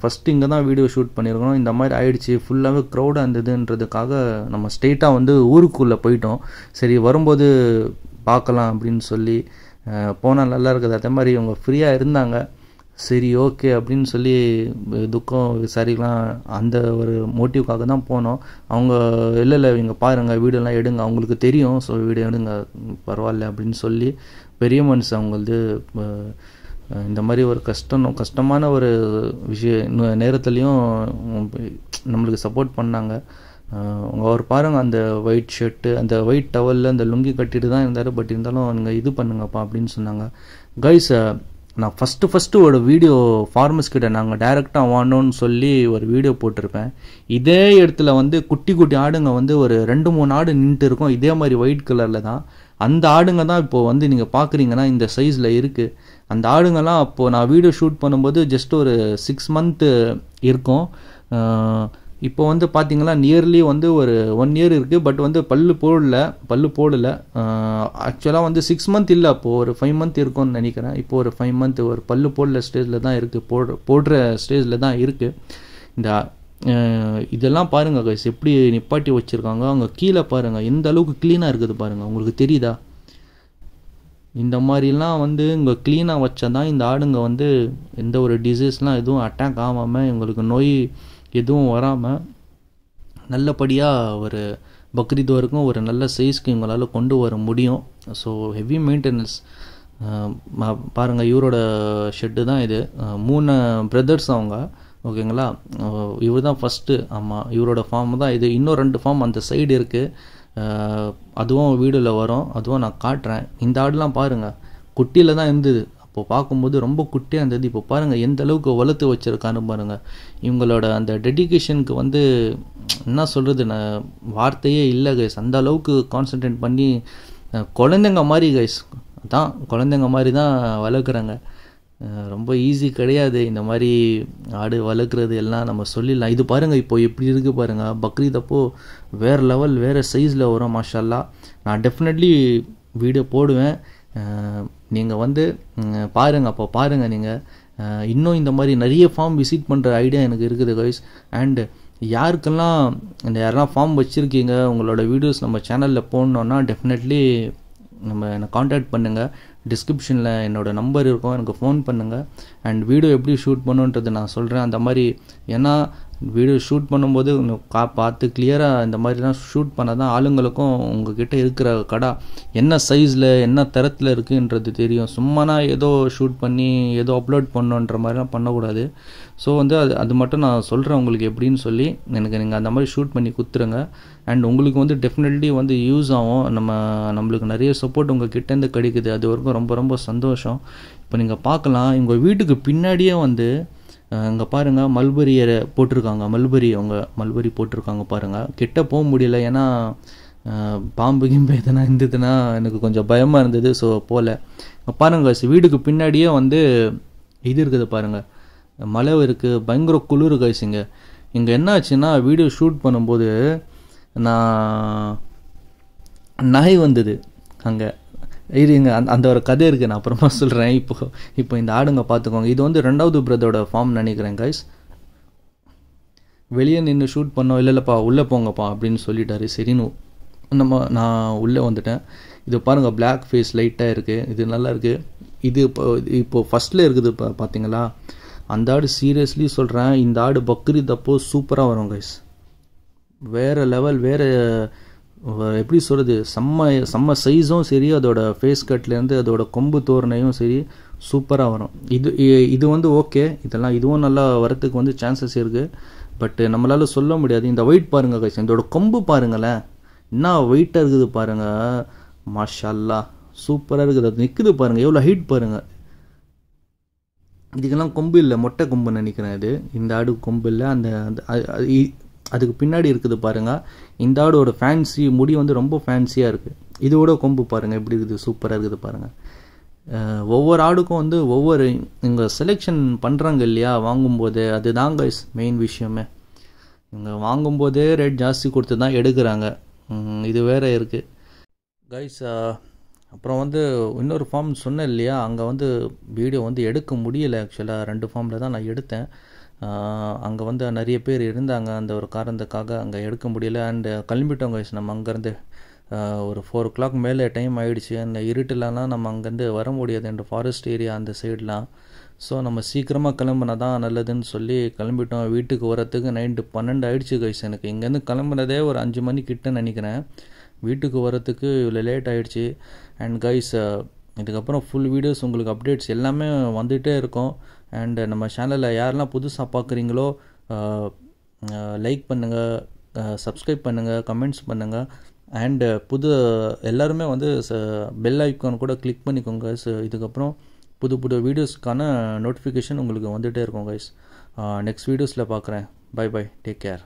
ஃபஸ்ட்டு இங்கே தான் வீடியோ ஷூட் பண்ணியிருக்கோம் இந்த மாதிரி ஆயிடுச்சு ஃபுல்லாகவே க்ரௌடாக இருந்ததுன்றதுக்காக நம்ம ஸ்ட்ரெயிட்டாக வந்து ஊருக்குள்ளே போயிட்டோம் சரி வரும்போது பார்க்கலாம் அப்படின்னு சொல்லி போனால் நல்லா இருக்குது அதே மாதிரி இவங்க ஃப்ரீயாக இருந்தாங்க சரி ஓகே அப்படின்னு சொல்லி துக்கம் விசாரிக்கலாம் அந்த ஒரு மோட்டிவ்க்காக தான் போனோம் அவங்க இல்லை இல்லை இவங்க பாருங்கள் வீடெல்லாம் எடுங்க அவங்களுக்கு தெரியும் ஸோ வீடு எடுங்க பரவாயில்ல அப்படின்னு சொல்லி பெரிய மனுஷன் அவங்களது இந்த மாதிரி ஒரு கஷ்டம் கஷ்டமான ஒரு விஷய நேரத்துலையும் நம்மளுக்கு சப்போர்ட் பண்ணாங்க அவர் பாருங்கள் அந்த ஒயிட் ஷர்ட்டு அந்த ஒயிட் டவலில் அந்த லுங்கி கட்டிட்டு தான் இருந்தார் பட் இருந்தாலும் நீங்கள் இது பண்ணுங்கப்பா அப்படின்னு சொன்னாங்க கைஸ் நான் ஃபஸ்ட்டு ஃபஸ்ட்டு ஒரு வீடியோ ஃபார்மர்ஸ் கிட்ட நாங்கள் டைரெக்டாக வாங்கணும்னு சொல்லி ஒரு வீடியோ போட்டிருப்பேன் இதே இடத்துல வந்து குட்டி குட்டி ஆடுங்க வந்து ஒரு ரெண்டு மூணு ஆடு நின்று இருக்கும் இதே மாதிரி ஒயிட் கலரில் தான் அந்த ஆடுங்க தான் இப்போது வந்து நீங்கள் பார்க்குறீங்கன்னா இந்த சைஸில் இருக்குது அந்த ஆடுங்கள்லாம் அப்போது நான் வீடியோ ஷூட் பண்ணும்போது ஜஸ்ட் ஒரு சிக்ஸ் மந்த்து இருக்கும் இப்போ வந்து பார்த்தீங்கன்னா நியர்லி வந்து ஒரு ஒன் இயர் இருக்குது பட் வந்து பல்லு போடல பல்லு போடல ஆக்சுவலாக வந்து சிக்ஸ் மந்த் இல்லை அப்போது ஒரு ஃபைவ் மந்த் இருக்கும்னு நினைக்கிறேன் இப்போது ஒரு ஃபைவ் மந்த் ஒரு பல்லு போடல ஸ்டேஜில் தான் இருக்குது போடுற போடுற ஸ்டேஜில் தான் இருக்குது இந்த இதெல்லாம் பாருங்கள் கைஸ் எப்படி நிப்பாட்டி வச்சுருக்காங்க அவங்க கீழே பாருங்கள் எந்த அளவுக்கு க்ளீனாக இருக்குது பாருங்கள் உங்களுக்கு தெரியுதா இந்த மாதிரிலாம் வந்து இங்கே க்ளீனாக வச்சால் தான் இந்த ஆடுங்க வந்து எந்த ஒரு டிசீஸ்லாம் எதுவும் அட்டாக் ஆகாமல் எங்களுக்கு நோய் எதுவும் வராமல் நல்லபடியாக ஒரு பக்ரீத் வரைக்கும் ஒரு நல்ல சைஸ்க்கு இவங்களால் கொண்டு வர முடியும் ஸோ ஹெவி மெயின்டெனன்ஸ் பாருங்கள் இவரோட ஷெட்டு தான் இது மூணு பிரதர்ஸ் அவங்க ஓகேங்களா இவர் தான் ஃபஸ்ட்டு ஆமாம் இவரோட ஃபார்ம் தான் இது இன்னும் ரெண்டு ஃபார்ம் அந்த சைடு இருக்குது அதுவும் வீடில் வரும் அதுவும் நான் காட்டுறேன் இந்த ஆடுலாம் பாருங்கள் குட்டியில் தான் இருந்தது அப்போ பார்க்கும்போது ரொம்ப குட்டியாக இருந்தது இப்போ பாருங்கள் எந்த அளவுக்கு வளர்த்து வச்சுருக்கான்னு பாருங்கள் இவங்களோட அந்த டெடிக்கேஷனுக்கு வந்து என்ன சொல்கிறது நான் வார்த்தையே இல்லை கைஸ் அந்த அளவுக்கு கான்சன்ட்ரேட் பண்ணி குழந்தைங்க மாதிரி கைஸ் தான் குழந்தைங்க மாதிரி தான் வளர்க்குறாங்க ரொம்ப ஈஸி கிடையாது இந்த மாதிரி ஆடு வளர்க்குறது எல்லாம் நம்ம சொல்லிடலாம் இது பாருங்கள் இப்போ எப்படி இருக்குது பாருங்கள் பக்ரீத் அப்போது வேறு லெவல் வேறு சைஸில் வரும் மாஷல்லா நான் டெஃபினெட்லி வீடியோ போடுவேன் நீங்கள் வந்து பாருங்கள் அப்போ பாருங்கள் நீங்கள் இன்னும் இந்த மாதிரி நிறைய ஃபார்ம் விசிட் பண்ணுற ஐடியா எனக்கு இருக்குது கைஸ் அண்டு யாருக்கெல்லாம் இந்த யாரெல்லாம் ஃபார்ம் வச்சுருக்கீங்க உங்களோட வீடியோஸ் நம்ம சேனலில் போடணுன்னா டெஃபினெட்லி நம்ம என்னை காண்டாக்ட் பண்ணுங்கள் டிஸ்கிரிப்ஷனில் என்னோடய நம்பர் இருக்கும் எனக்கு ஃபோன் பண்ணுங்கள் அண்ட் வீடியோ எப்படி ஷூட் பண்ணுன்றது நான் சொல்கிறேன் அந்த மாதிரி ஏன்னா வீடியோ ஷூட் பண்ணும்போது கா பார்த்து கிளியராக இந்த மாதிரிலாம் ஷூட் பண்ணால் தான் ஆளுங்களுக்கும் உங்ககிட்ட இருக்கிற கடை என்ன சைஸில் என்ன தரத்தில் இருக்குன்றது தெரியும் சும்மானா ஏதோ ஷூட் பண்ணி ஏதோ அப்லோட் பண்ணுன்ற மாதிரிலாம் பண்ணக்கூடாது ஸோ வந்து அது அது மட்டும் நான் சொல்கிறேன் உங்களுக்கு எப்படின்னு சொல்லி எனக்கு நீங்கள் அந்த மாதிரி ஷூட் பண்ணி குத்துருங்க அண்ட் உங்களுக்கு வந்து டெஃபினெட்லி வந்து யூஸ் ஆகும் நம்ம நம்மளுக்கு நிறைய சப்போர்ட் உங்கள் கிட்டேருந்து கிடைக்குது அது வரைக்கும் ரொம்ப ரொம்ப சந்தோஷம் இப்போ நீங்கள் பார்க்கலாம் இவங்க வீட்டுக்கு பின்னாடியே வந்து அங்கே பாருங்கள் மல்பரியை போட்டிருக்காங்க மல்பரி அவங்க மல்பரி போட்டிருக்காங்க பாருங்கள் கிட்ட போக முடியல ஏன்னா பாம்பு கிம்பு எதனா இருந்ததுன்னா எனக்கு கொஞ்சம் பயமாக இருந்தது ஸோ போகல பாருங்கள் வீடுக்கு பின்னாடியே வந்து இது இருக்குது பாருங்கள் மழை இருக்குது பயங்கர குளிர் கைஸ் இங்கே இங்கே என்னாச்சுன்னா வீடியோ ஷூட் பண்ணும்போது நான் நாய் வந்தது அங்கே இருங்க அந் அந்த ஒரு கதை இருக்குது நான் அப்புறமா சொல்கிறேன் இப்போ இப்போ இந்த ஆடுங்க பார்த்துக்கோங்க இது வந்து ரெண்டாவது பிரதரோட ஃபார்ம் நினைக்கிறேன் கைஸ் வெளியே நின்று ஷூட் பண்ணோம் இல்லை இல்லைப்பா உள்ளே போங்கப்பா அப்படின்னு சொல்லிட்டாரு சரின்னு நம்ம நான் உள்ளே வந்துட்டேன் இது பாருங்கள் பிளாக் ஃபேஸ் லைட்டாக இருக்குது இது நல்லா இருக்குது இது இப்போ இப்போ ஃபஸ்ட்டில் இருக்குது இப்போ பார்த்தீங்களா அந்த ஆடு சீரியஸ்லி சொல்கிறேன் இந்த ஆடு பக்ரீத் அப்போது சூப்பராக வரும் கைஸ் வேறு லெவல் வேறு எப்படி சொல்கிறது செம்ம செம்ம சைஸும் சரி அதோட ஃபேஸ் கட்லேருந்து அதோட கொம்பு தோரணையும் சரி சூப்பராக வரும் இது இது வந்து ஓகே இதெல்லாம் இதுவும் நல்லா வரத்துக்கு வந்து சான்சஸ் இருக்குது பட்டு நம்மளால் சொல்ல முடியாது இந்த ஒயிட் பாருங்கள் கைஸ் இதோட கொம்பு பாருங்களேன் என்ன வெயிட்டாக இருக்குது பாருங்கள் மாஷல்லா சூப்பராக இருக்குது அது நிற்குது பாருங்கள் எவ்வளோ ஹைட் பாருங்கள் இதுக்கெல்லாம் கொம்பு இல்லை மொட்டை கொம்பு நினைக்கிறேன் இது இந்த ஆடு கொம்பு இல்லை அந்த அதுக்கு பின்னாடி இருக்குது பாருங்கள் இந்த ஆடோட ஃபேன்சி முடி வந்து ரொம்ப ஃபேன்சியாக இருக்குது இதோட கொம்பு பாருங்கள் எப்படி இருக்குது சூப்பராக இருக்குது பாருங்கள் ஒவ்வொரு ஆடுக்கும் வந்து ஒவ்வொரு இங்கே செலெக்ஷன் பண்ணுறாங்க இல்லையா வாங்கும்போது அது தாங்க மெயின் விஷயமே இங்கே வாங்கும்போதே ரேட் ஜாஸ்தி கொடுத்து தான் எடுக்கிறாங்க இது வேறு இருக்குது கைஸ் அப்புறம் வந்து இன்னொரு ஃபார்ம் சொன்னேன் இல்லையா அங்கே வந்து வீடியோ வந்து எடுக்க முடியலை ஆக்சுவலாக ரெண்டு ஃபார்மில் தான் நான் எடுத்தேன் அங்கே வந்து நிறைய பேர் இருந்தாங்க அந்த ஒரு காரணத்துக்காக அங்கே எடுக்க முடியல அண்டு கிளம்பிட்டோம் கைஸ் நம்ம அங்கேருந்து ஒரு ஃபோர் ஓ கிளாக் மேலே டைம் ஆகிடுச்சு அந்த இருட்டிலலாம் நம்ம அங்கேருந்து வர முடியாது அந்த ஃபாரஸ்ட் ஏரியா அந்த சைட்லாம் ஸோ நம்ம சீக்கிரமாக கிளம்புனா தான் நல்லதுன்னு சொல்லி கிளம்பிட்டோம் வீட்டுக்கு வரத்துக்கு நைட்டு பன்னெண்டு ஆகிடுச்சு கைஸ் எனக்கு இங்கேருந்து கிளம்புனதே ஒரு அஞ்சு மணி நினைக்கிறேன் வீட்டுக்கு வரத்துக்கு இவ்வளோ லேட் ஆகிடுச்சு அண்ட் கைஸ் இதுக்கப்புறம் ஃபுல் வீடியோஸ் உங்களுக்கு அப்டேட்ஸ் எல்லாமே வந்துகிட்டே இருக்கும் அண்டு நம்ம சேனலில் யாரெல்லாம் புதுசாக பார்க்குறீங்களோ லைக் பண்ணுங்கள் சப்ஸ்கிரைப் பண்ணுங்கள் கமெண்ட்ஸ் பண்ணுங்கள் அண்டு புது எல்லாருமே வந்து பெல் ஐக்கான் கூட கிளிக் பண்ணிக்கோங்க கைஸ் இதுக்கப்புறம் புது புது வீடியோஸ்க்கான நோட்டிஃபிகேஷன் உங்களுக்கு வந்துகிட்டே இருக்கும் கைஸ் நெக்ஸ்ட் வீடியோஸில் பார்க்குறேன் பை பை டேக் கேர்